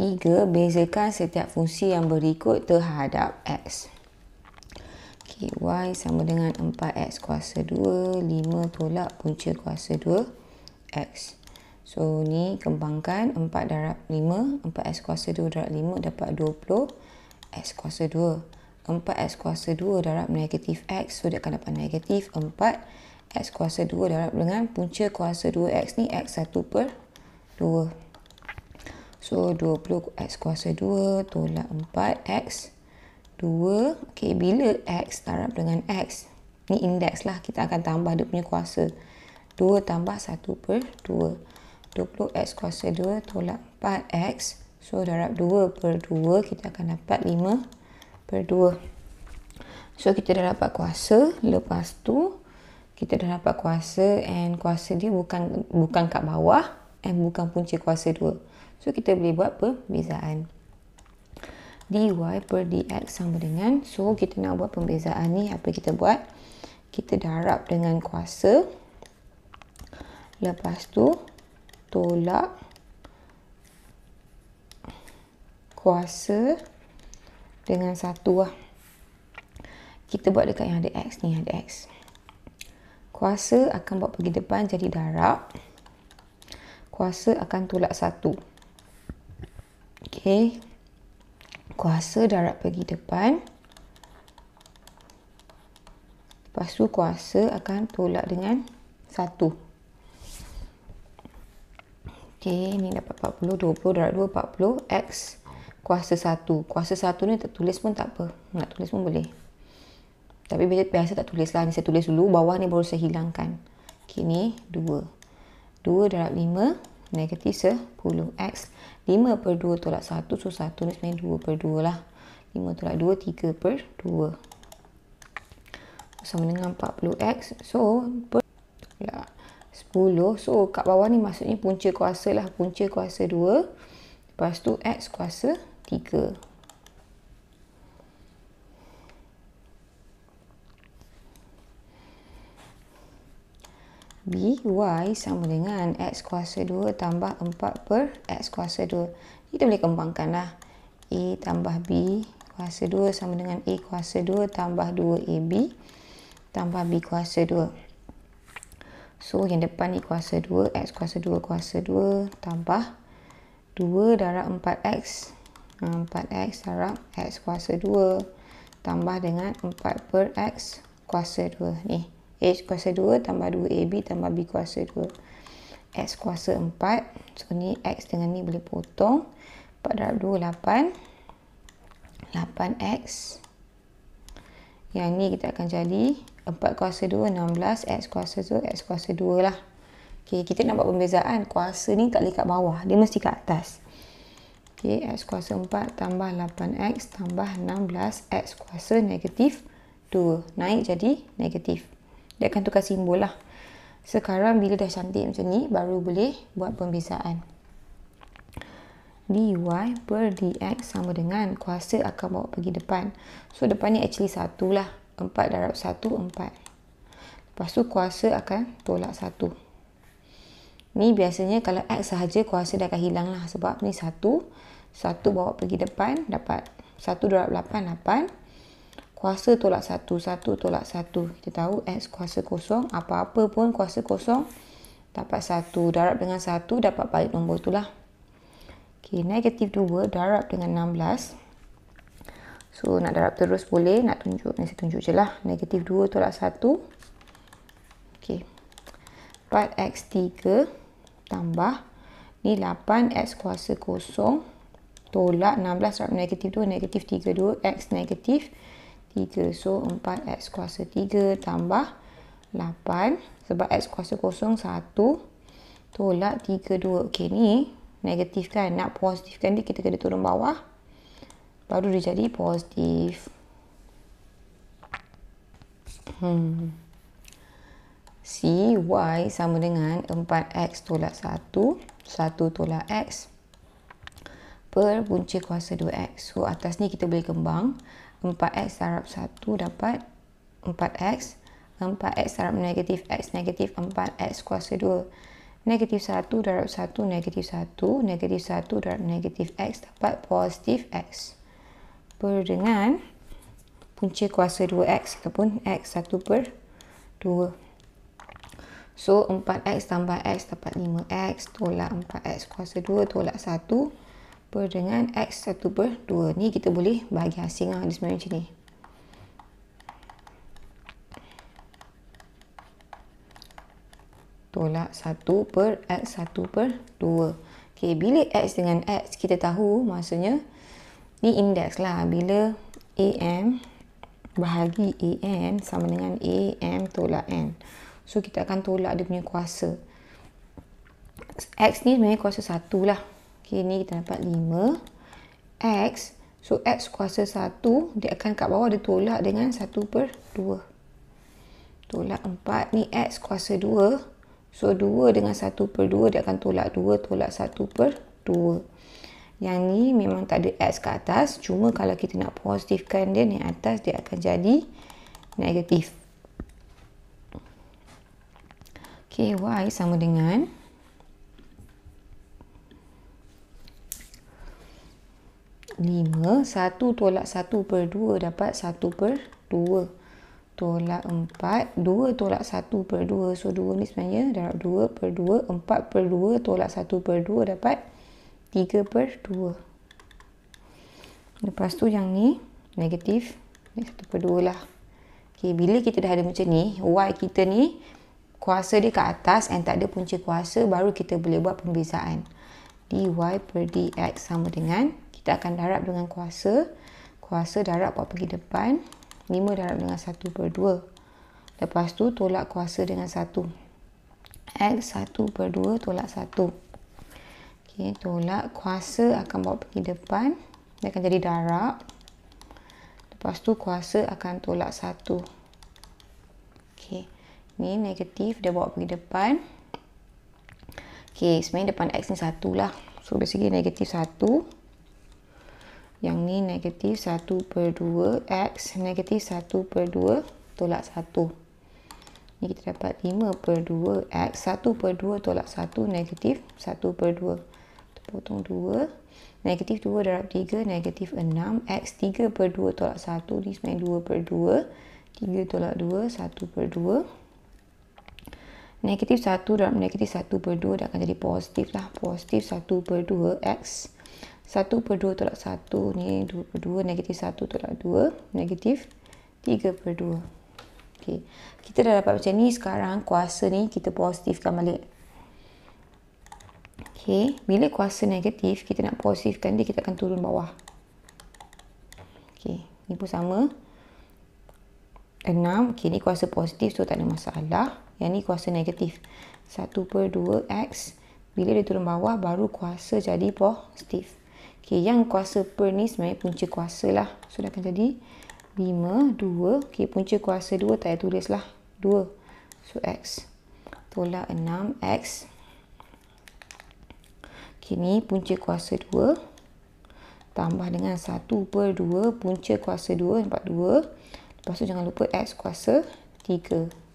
Tiga, bezakan setiap fungsi yang berikut terhadap X. Okay, y sama dengan 4X kuasa 2, 5 tolak punca kuasa 2X. So, ni kembangkan 4 darab 5, 4X kuasa 2 darab 5 dapat 20 X kuasa 2. 4X kuasa 2 darab negatif X, so dia akan dapat negatif 4 X kuasa 2 darab dengan punca kuasa 2X ni X 1 per 2. So 20x kuasa 2 tolak 4x 2. Okey, bila x darab dengan x. Ni indeks lah kita akan tambah dia punya kuasa. 2 tambah 1 per 2. 20x kuasa 2 tolak 4x. So darab 2 per 2 kita akan dapat 5 per 2. So kita dah dapat kuasa. Lepas tu kita dah dapat kuasa and kuasa dia bukan bukan kat bawah and bukan punca kuasa 2. So kita boleh buat perbezaan dy per dx sama dengan so kita nak buat pembezaan ni apa kita buat kita darab dengan kuasa lepas tu tolak kuasa dengan satu lah kita buat dekat yang ada x ni ada x kuasa akan buat pergi depan jadi darab kuasa akan tolak satu Okey. Kuasa darat pergi depan. Lepas tu kuasa akan tolak dengan 1. Okey, ni dapat 40, 20 darat 2, 40. X kuasa 1. Kuasa 1 ni tak tulis pun tak apa. Nak tulis pun boleh. Tapi biasa, biasa tak tulis lah. Ni saya tulis dulu. Bawah ni baru saya hilangkan. Okey, ni 2. 2 darat 5 negatif 10x 5 per 2 tolak 1 lah. so 1 ni sebenarnya 2 per 2 lah 5 tolak 2 3 per 2 sama dengan 40x so per tolak 10 so kat bawah ni maksudnya punca kuasa lah punca kuasa 2 lepas tu x kuasa 3 B, Y sama dengan X kuasa 2 tambah 4 per X kuasa 2. Kita boleh kembangkanlah. A tambah B kuasa 2 sama dengan A kuasa 2 tambah 2AB tambah B kuasa 2. So, yang depan ni kuasa 2, X kuasa 2 kuasa 2 tambah 2 darab 4X. 4X hmm, darab X kuasa 2 tambah dengan 4 per X kuasa 2 ni. H kuasa 2 tambah 2AB tambah B kuasa 2. X kuasa 4. So, ni X dengan ni boleh potong. 4 darab 2, 8. 8X. Yang ni kita akan jadi 4 kuasa 2, 16. X kuasa 2, X kuasa 2 lah. Okay, kita nak buat pembezaan. Kuasa ni tak boleh kat bawah. Dia mesti kat atas. Okay, X kuasa 4 tambah 8X tambah 16. X kuasa negatif 2. Naik jadi negatif 2 dia akan tukar simbol lah. Sekarang bila dah cantik macam ni, baru boleh buat pembezaan. dy per dx sama dengan kuasa akan bawa pergi depan. So depan ni actually satu lah. 4 darab 1, 4. Lepas tu kuasa akan tolak 1. Ni biasanya kalau x sahaja kuasa dia akan hilang lah sebab ni 1. 1 bawa pergi depan dapat 1 darab 8, 8 kuasa tolak satu, satu tolak satu. Kita tahu X kuasa kosong, apa-apa pun kuasa kosong, dapat satu. Darab dengan satu, dapat balik nombor itulah. Okey, negatif dua, darab dengan enam belas. So, nak darab terus boleh, nak tunjuk. Ni tunjuk je lah. Negatif dua tolak satu. Okey. empat x tiga tambah. Ni lapan x kuasa kosong. Tolak 16 darab negatif 2, negatif 3, 2X negatif. 3. So, 4x kuasa 3 tambah 8. Sebab x kuasa kosong 1. Tolak 3, 2. Okey, ni negatif kan? Nak positifkan dia, kita kena turun bawah. Baru dia jadi positif. Hmm. CY sama dengan 4X tolak 1 1 tolak X Per punca kuasa 2X So atas ni kita boleh kembang 4x darab 1 dapat 4x 4x darab negatif x negatif 4x kuasa 2 negatif 1 darab 1 negatif 1 negatif 1 darab negatif x dapat positif x per dengan punca kuasa 2x ataupun x 1 per 2 so 4x tambah x dapat 5x tolak 4x kuasa 2 tolak 1 per dengan X 1 per 2. Ni kita boleh bagi hasil dengan lah Dia sebenarnya macam ni. Tolak 1 per X 1 per 2. Okay, bila X dengan X kita tahu maksudnya ni indeks lah. Bila AM bahagi am sama dengan AM tolak N. So kita akan tolak dia punya kuasa. X ni sebenarnya kuasa 1 lah. Okey, ni kita dapat 5. X. So, X kuasa 1. Dia akan kat bawah dia tolak dengan 1 per 2. Tolak 4. Ni X kuasa 2. So, 2 dengan 1 per 2. Dia akan tolak 2. Tolak 1 per 2. Yang ni memang tak ada X ke atas. Cuma kalau kita nak positifkan dia ni atas, dia akan jadi negatif. Okay, Y sama dengan... 5, 1 tolak 1 per 2 dapat 1 per 2. Tolak 4, 2 tolak 1 per 2. So 2 ni sebenarnya darab 2 per 2. 4 per 2 tolak 1 per 2 dapat 3 per 2. Lepas tu yang ni negatif. Ni 1 per 2 lah. Okay, bila kita dah ada macam ni, y kita ni kuasa dia ke atas and tak ada punca kuasa baru kita boleh buat pembezaan. dy per dx sama dengan kita akan darab dengan kuasa kuasa darab buat pergi depan 5 darab dengan 1 per 2 lepas tu tolak kuasa dengan 1 x 1 per 2 tolak 1 ok tolak kuasa akan bawa pergi depan dia akan jadi darab lepas tu kuasa akan tolak 1 ok ni negatif dia bawa pergi depan ok sebenarnya depan x ni 1 lah so basically negatif 1 yang ni negatif 1 per 2 X negatif 1 per 2 tolak 1 Ni kita dapat 5 per 2 X 1 per 2 tolak 1 negatif 1 per 2 Kita potong 2 Negatif 2 darab 3 negatif 6 X 3 per 2 tolak 1 Ni sebenarnya 2 per 2 3 tolak 2 1 per 2 Negatif 1 darab negatif 1 per 2 Dia akan jadi positif lah Positif 1 per 2 X 1 per 2 tolak 1 ni 2 per 2 negatif 1 tolak 2 negatif 3 per 2 okay. kita dah dapat macam ni sekarang kuasa ni kita positifkan balik okay. bila kuasa negatif kita nak positifkan dia kita akan turun bawah okay. ni pun sama 6 okay, ni kuasa positif so tak ada masalah yang ni kuasa negatif 1 per 2x bila dia turun bawah baru kuasa jadi positif Okey, yang kuasa per ni sebenarnya punca kuasa lah. So, akan jadi 5, 2. Okey, punca kuasa 2 tak payah tulis lah. 2. So, X. Tolak 6, X. Okey, ni punca kuasa 2. Tambah dengan 1 per 2. Punca kuasa 2, nampak 2. Lepas tu jangan lupa X kuasa 3. 3.